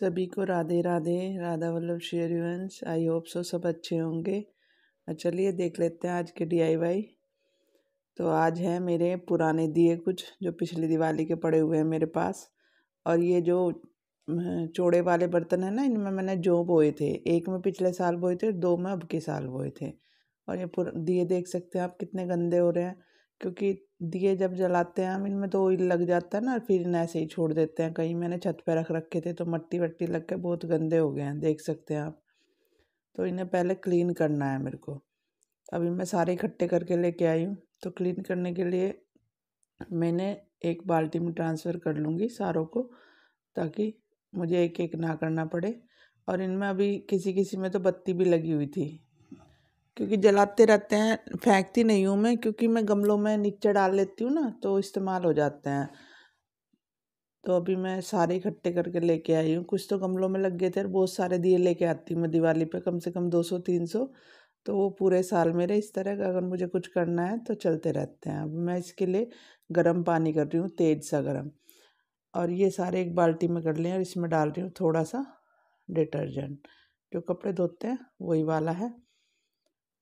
सभी को Radhe Radhe Radha Vallabh Shri Harivansh I hope so सब अच्छे होंगे और अच्छा, चलिए देख लेते हैं आज के डीआईवाई तो आज है मेरे पुराने दिए कुछ जो पिछली दिवाली के पड़े हुए हैं मेरे पास और ये जो चौड़े वाले बर्तन है ना इनमें मैंने जो बोए थे एक में पिछले साल बोए थे दो में अब के साल बोए थे और ये दिए देख सकते हैं आप कितने गंदे हो रहे हैं क्योंकि दिए जब जलाते हैं हम इनमें तो ऑयल लग जाता है ना फिर इन्हें ऐसे ही छोड़ देते हैं कहीं मैंने छत पर रख रखे थे तो मट्टी वट्टी लग के बहुत गंदे हो गए हैं देख सकते हैं आप तो इन्हें पहले क्लीन करना है मेरे को अभी मैं सारे इकट्ठे करके लेके आई हूँ तो क्लीन करने के लिए मैंने एक बाल्टी में ट्रांसफ़र कर लूँगी सारों को ताकि मुझे एक एक ना करना पड़े और इनमें अभी किसी किसी में तो बत्ती भी लगी हुई थी क्योंकि जलाते रहते हैं फेंकती नहीं हूँ मैं क्योंकि मैं गमलों में नीचे डाल लेती हूँ ना तो इस्तेमाल हो जाते हैं तो अभी मैं सारे इकट्ठे करके लेके आई हूँ कुछ तो गमलों में लग गए थे और बहुत सारे दिए लेके आती हूँ मैं दिवाली पे कम से कम दो सौ तीन सौ तो वो पूरे साल मेरे इस तरह का अगर मुझे कुछ करना है तो चलते रहते हैं अब मैं इसके लिए गर्म पानी कर रही हूँ तेज सा गर्म और ये सारे एक बाल्टी में कर लें और इसमें डाल रही हूँ थोड़ा सा डिटर्जेंट जो कपड़े धोते हैं वही वाला है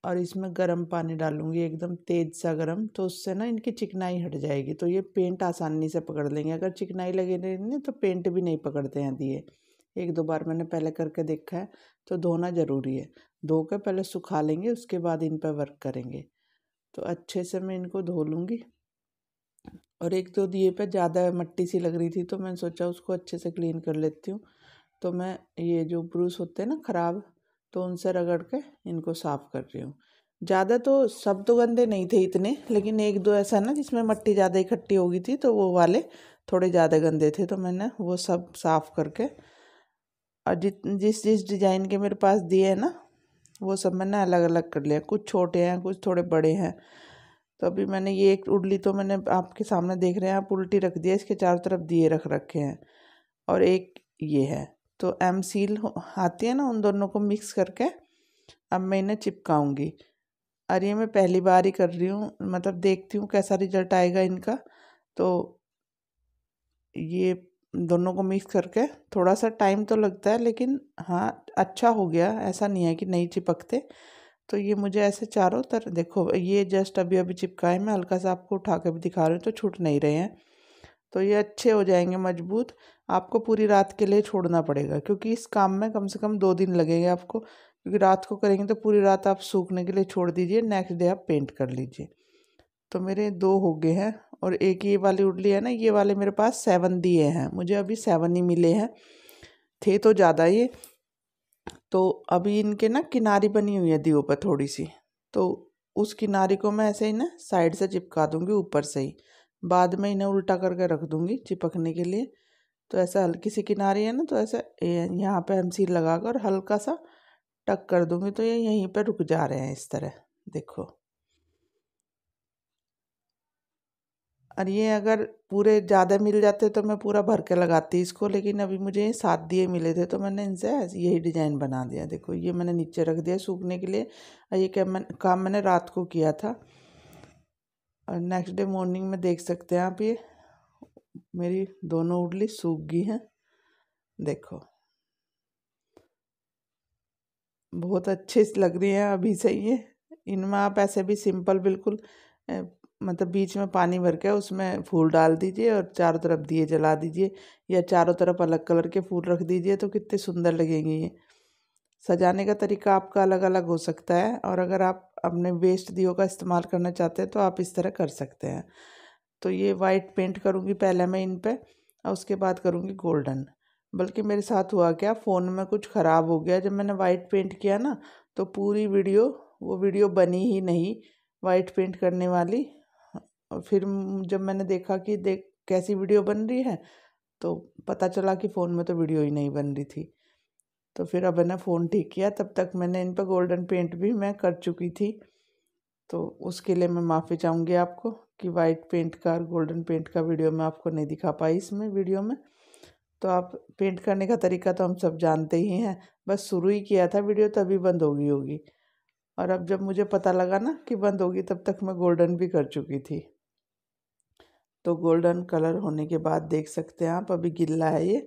और इसमें गर्म पानी डालूंगी एकदम तेज़ सा गर्म तो उससे ना इनकी चिकनाई हट जाएगी तो ये पेंट आसानी से पकड़ लेंगे अगर चिकनाई लगे नहीं तो पेंट भी नहीं पकड़ते हैं दिए एक दो बार मैंने पहले करके देखा है तो धोना ज़रूरी है धो कर पहले सुखा लेंगे उसके बाद इन पर वर्क करेंगे तो अच्छे से मैं इनको धो लूँगी और एक तो दिए पे ज़्यादा मट्टी सी लग रही थी तो मैंने सोचा उसको अच्छे से क्लीन कर लेती हूँ तो मैं ये जो ब्रूस होते हैं ना ख़राब तो उनसे रगड़ के इनको साफ़ कर रही हूँ ज़्यादा तो सब तो गंदे नहीं थे इतने लेकिन एक दो ऐसा ना जिसमें मट्टी ज़्यादा इकट्ठी हो गई थी तो वो वाले थोड़े ज़्यादा गंदे थे तो मैंने वो सब साफ़ करके और जित जिस जिस डिज़ाइन के मेरे पास दिए हैं ना वो सब मैंने अलग अलग कर लिया कुछ छोटे हैं कुछ थोड़े बड़े हैं तो अभी मैंने ये एक उडली तो मैंने आपके सामने देख रहे हैं आप उल्टी रख दिया इसके चारों तरफ दिए रख रखे हैं और एक ये है तो एम सील आती है ना उन दोनों को मिक्स करके अब मैं इन्हें चिपकाऊंगी और ये मैं पहली बार ही कर रही हूँ मतलब देखती हूँ कैसा रिजल्ट आएगा इनका तो ये दोनों को मिक्स करके थोड़ा सा टाइम तो लगता है लेकिन हाँ अच्छा हो गया ऐसा नहीं है कि नहीं चिपकते तो ये मुझे ऐसे चारों तरफ देखो ये जस्ट अभी अभी चिपका है मैं हल्का सा आपको उठा के भी दिखा रही हूँ तो छूट नहीं रहे हैं तो ये अच्छे हो जाएंगे मजबूत आपको पूरी रात के लिए छोड़ना पड़ेगा क्योंकि इस काम में कम से कम दो दिन लगेगा आपको क्योंकि रात को करेंगे तो पूरी रात आप सूखने के लिए छोड़ दीजिए नेक्स्ट डे आप पेंट कर लीजिए तो मेरे दो हो गए हैं और एक ये वाली उडली है ना ये वाले मेरे पास सेवन दिए हैं मुझे अभी सेवन ही मिले हैं थे तो ज़्यादा ये तो अभी इनके ना किनारी बनी हुई है दीओ पर थोड़ी सी तो उस किनारी को मैं ऐसे ही ना साइड से चिपका दूंगी ऊपर से ही बाद में इन्हें उल्टा करके रख दूँगी चिपकने के लिए तो ऐसा हल्की सी किनारी है ना तो ऐसा यहाँ पे हम सील लगा कर हल्का सा टक कर दूंगी तो ये यहीं पे रुक जा रहे हैं इस तरह देखो और ये अगर पूरे ज़्यादा मिल जाते तो मैं पूरा भर के लगाती इसको लेकिन अभी मुझे सात दिए मिले थे तो मैंने इनसे यही डिज़ाइन बना दिया देखो ये मैंने नीचे रख दिया सूखने के लिए और ये काम मैंने काम मैंने रात को किया था और नेक्स्ट डे मॉर्निंग में देख सकते हैं आप ये मेरी दोनों उडली सूख गई हैं देखो बहुत अच्छे लग रही हैं अभी से ये इनमें आप ऐसे भी सिंपल बिल्कुल मतलब बीच में पानी भर के उसमें फूल डाल दीजिए और चारों तरफ दिए जला दीजिए या चारों तरफ अलग कलर के फूल रख दीजिए तो कितने सुंदर लगेंगे ये सजाने का तरीका आपका अलग अलग हो सकता है और अगर आप अपने वेस्ट दियो का इस्तेमाल करना चाहते हैं तो आप इस तरह कर सकते हैं तो ये वाइट पेंट करूँगी पहले मैं इन पर और उसके बाद करूँगी गोल्डन बल्कि मेरे साथ हुआ क्या फ़ोन में कुछ ख़राब हो गया जब मैंने वाइट पेंट किया ना तो पूरी वीडियो वो वीडियो बनी ही नहीं वाइट पेंट करने वाली और फिर जब मैंने देखा कि देख कैसी वीडियो बन रही है तो पता चला कि फ़ोन में तो वीडियो ही नहीं बन रही थी तो फिर अब मैंने फ़ोन ठीक किया तब तक मैंने इन पर गोल्डन पेंट भी मैं कर चुकी थी तो उसके लिए मैं माफ़ी चाहूँगी आपको कि वाइट पेंट का और गोल्डन पेंट का वीडियो मैं आपको नहीं दिखा पाई इसमें वीडियो में तो आप पेंट करने का तरीका तो हम सब जानते ही हैं बस शुरू ही किया था वीडियो तभी बंद होगी होगी और अब जब मुझे पता लगा ना कि बंद होगी तब तक मैं गोल्डन भी कर चुकी थी तो गोल्डन कलर होने के बाद देख सकते हैं आप अभी गिल्ला है ये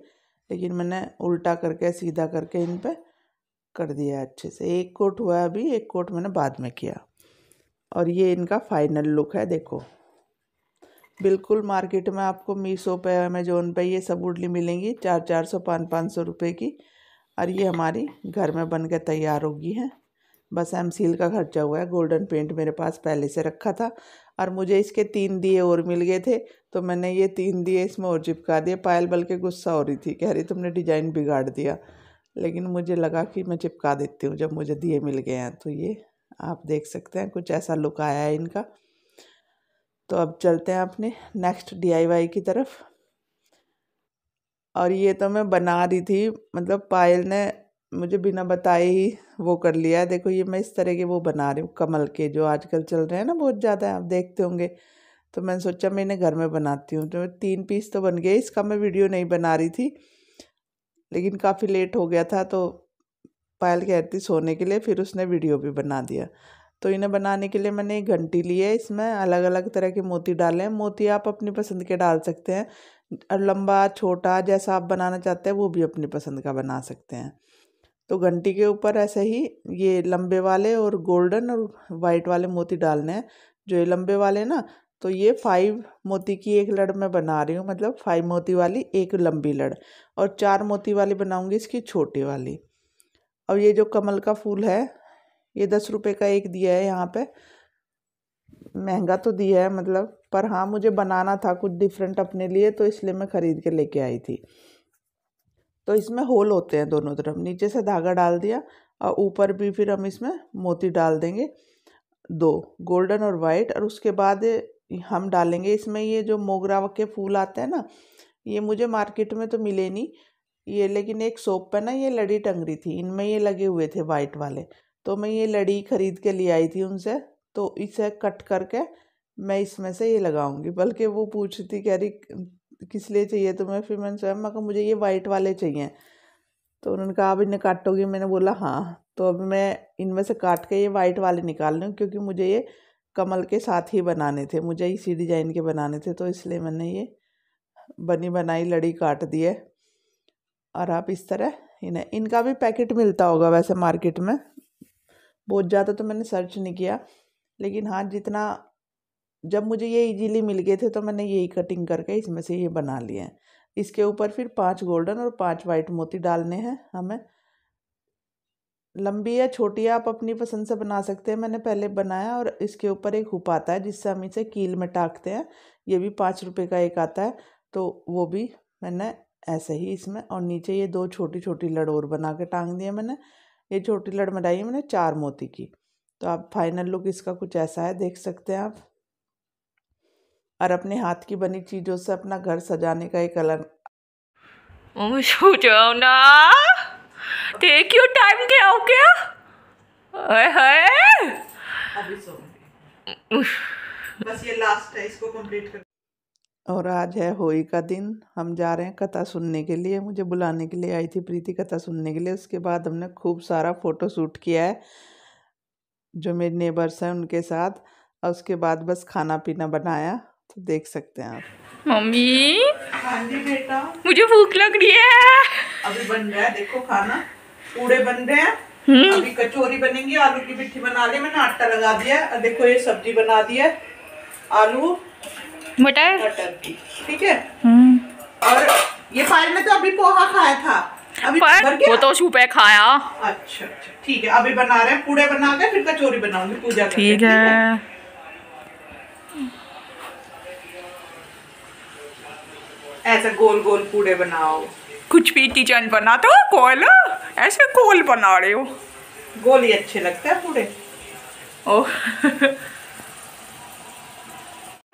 लेकिन मैंने उल्टा करके सीधा करके इन पर कर दिया अच्छे से एक कोट हुआ अभी एक कोट मैंने बाद में किया और ये इनका फाइनल लुक है देखो बिल्कुल मार्केट में आपको मीशो पे अमेजोन पे ये सब उडली मिलेंगी चार चार सौ पाँच पाँच सौ रुपये की और ये हमारी घर में बन के तैयार होगी है बस एम सील का खर्चा हुआ है गोल्डन पेंट मेरे पास पहले से रखा था और मुझे इसके तीन दिए और मिल गए थे तो मैंने ये तीन दिए इसमें और चिपका दिए पायल बल्कि गुस्सा हो रही थी कह रही तुमने डिजाइन बिगाड़ दिया लेकिन मुझे लगा कि मैं चिपका देती हूँ जब मुझे दिए मिल गए हैं तो ये आप देख सकते हैं कुछ ऐसा लुक आया है इनका तो अब चलते हैं अपने नेक्स्ट डीआईवाई की तरफ और ये तो मैं बना रही थी मतलब पायल ने मुझे बिना बताए ही वो कर लिया है देखो ये मैं इस तरह के वो बना रही हूँ कमल के जो आजकल चल रहे हैं ना बहुत ज़्यादा आप देखते होंगे तो मैंने सोचा मैं इन्हें घर में बनाती हूँ तो तीन पीस तो बन गए इसका मैं वीडियो नहीं बना रही थी लेकिन काफ़ी लेट हो गया था तो पायल कह रही थी सोने के लिए फिर उसने वीडियो भी बना दिया तो इन्हें बनाने के लिए मैंने घंटी ली है इसमें अलग अलग तरह के मोती डाले हैं मोती आप अपनी पसंद के डाल सकते हैं और लंबा छोटा जैसा आप बनाना चाहते हैं वो भी अपनी पसंद का बना सकते हैं तो घंटी के ऊपर ऐसे ही ये लंबे वाले और गोल्डन और वाइट वाले मोती डालने हैं जो ये लंबे वाले ना तो ये फाइव मोती की एक लड़ मैं बना रही हूँ मतलब फाइव मोती वाली एक लंबी लड़ और चार मोती वाली बनाऊँगी इसकी छोटी वाली और ये जो कमल का फूल है ये दस रुपये का एक दिया है यहाँ पे महंगा तो दिया है मतलब पर हाँ मुझे बनाना था कुछ डिफरेंट अपने लिए तो इसलिए मैं ख़रीद के लेके आई थी तो इसमें होल होते हैं दोनों तरफ नीचे से धागा डाल दिया और ऊपर भी फिर हम इसमें मोती डाल देंगे दो गोल्डन और वाइट और उसके बाद हम डालेंगे इसमें ये जो मोगरा के फूल आते हैं ना ये मुझे मार्केट में तो मिले नहीं ये लेकिन एक सोप पे ना ये लड़ी टंग रही थी इनमें ये लगे हुए थे वाइट वाले तो मैं ये लड़ी ख़रीद के ले आई थी उनसे तो इसे कट करके मैं इसमें से ये लगाऊंगी बल्कि वो पूछ रही थी कह रही किस लिए चाहिए तो मैं फिर मैंने सोया मैं मुझे ये वाइट वाले चाहिए तो उन्होंने कहा अब इन्हें काटोगे मैंने बोला हाँ तो अब मैं इनमें से काट के ये वाइट वाले निकाल लूँ क्योंकि मुझे ये कमल के साथ ही बनाने थे मुझे इसी डिजाइन के बनाने थे तो इसलिए मैंने ये बनी बनाई लड़ी काट दी है और आप इस तरह इन्हें इनका भी पैकेट मिलता होगा वैसे मार्केट में बहुत ज़्यादा तो मैंने सर्च नहीं किया लेकिन हाँ जितना जब मुझे ये इजीली मिल गए थे तो मैंने यही कटिंग करके इसमें से ये बना लिए हैं इसके ऊपर फिर पांच गोल्डन और पांच वाइट मोती डालने हैं हमें लंबी या छोटी आप अपनी पसंद से बना सकते हैं मैंने पहले बनाया और इसके ऊपर एक हुप आता है जिससे हम इसे कील में टाकते हैं ये भी पाँच रुपये का एक आता है तो वो भी मैंने ऐसे ही इसमें और नीचे ये दो छोटी छोटी लड़ और बना के टांग दिया मैंने ये छोटी लड़ बनाई मैंने चार मोती की तो आप फाइनल लुक इसका कुछ ऐसा है देख सकते हैं आप और अपने हाथ की बनी चीज़ों से अपना घर सजाने का एक अलग ना देख यू टाइम क्या हो गया हाय हाय बस ये लास्ट है इसको कंप्लीट कर और आज है होली का दिन हम जा रहे हैं कथा सुनने के लिए मुझे बुलाने के लिए आई थी प्रीति कथा सुनने के लिए उसके बाद हमने खूब सारा फ़ोटो शूट किया है जो मेरे नेबर्स हैं उनके साथ और उसके बाद बस खाना पीना बनाया तो देख सकते हैं आप मम्मी हाँ बेटा मुझे भूख लग रही है अभी बन रहा है देखो खाना पूरे बन रहे हैं हम्म। अभी कचौरी बनेंगी आलू की मिट्टी बना ली मैंने आटा लगा दिया देखो ये सब्जी बना दी है आलू मटर बटर ठीक है हम्म। और ये फाइल में तो अभी पोहा खाया था अभी पर वो तो छुपे खाया अच्छा अच्छा ठीक है अभी बना रहे हैं पूड़े बना के फिर कचोरी बनाऊंगी पूजा ठीक है ऐसे गोल गोल पूड़े बनाओ कुछ भी किचन बना तो गोल ऐसे गोल बना रहे हो गोल ही अच्छे लगता है पूड़े ओह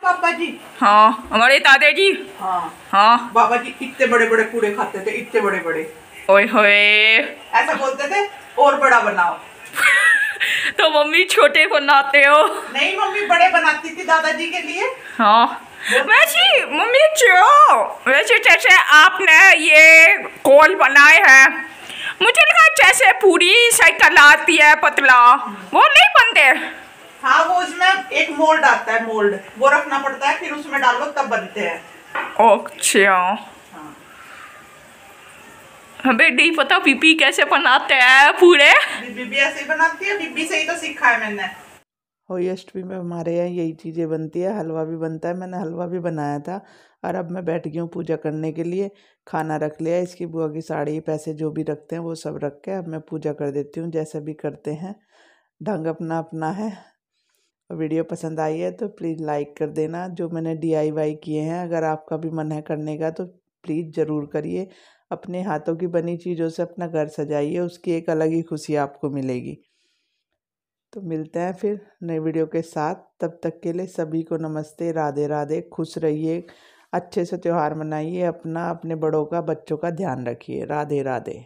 पापा जी हाँ हमारे दादा जी हाँ हाँ बाबा जी इतने बड़े बड़े कूड़े खाते थे इतने बड़े बड़े ओए होए ऐसा बोलते थे और बड़ा बनाओ तो मम्मी छोटे बनाते हो नहीं मम्मी बड़े बनाती थी दादाजी के लिए हाँ वैसे मम्मी जो वैसे जैसे आपने ये कॉल बनाए हैं मुझे लगा जैसे पूरी साइकिल आती है पतला वो नहीं बनते हाँ वो इसमें एक मोल्ड आता है मोल्ड वो रखना पड़ता है फिर उसमें डालो तब बनते हैं अच्छा हमें हाँ। हाँ, नहीं पता बीबी कैसे बनाते हैं पूरे बीबी ऐसे ही बनाती है बीबी से ही तो सीखा है मैंने होस्ट भी में हमारे यहाँ यही चीज़ें बनती है हलवा भी बनता है मैंने हलवा भी बनाया था और अब मैं बैठ गई हूँ पूजा करने के लिए खाना रख लिया इसकी बुआ की साड़ी पैसे जो भी रखते हैं वो सब रख के अब मैं पूजा कर देती हूँ जैसे भी करते हैं ढंग अपना अपना है वीडियो पसंद आई है तो प्लीज़ लाइक कर देना जो मैंने डीआईवाई किए हैं अगर आपका भी मन है करने का तो प्लीज़ ज़रूर करिए अपने हाथों की बनी चीज़ों से अपना घर सजाइए उसकी एक अलग ही खुशी आपको मिलेगी तो मिलते हैं फिर नए वीडियो के साथ तब तक के लिए सभी को नमस्ते राधे राधे खुश रहिए अच्छे से त्यौहार मनाइए अपना अपने बड़ों का बच्चों का ध्यान रखिए राधे राधे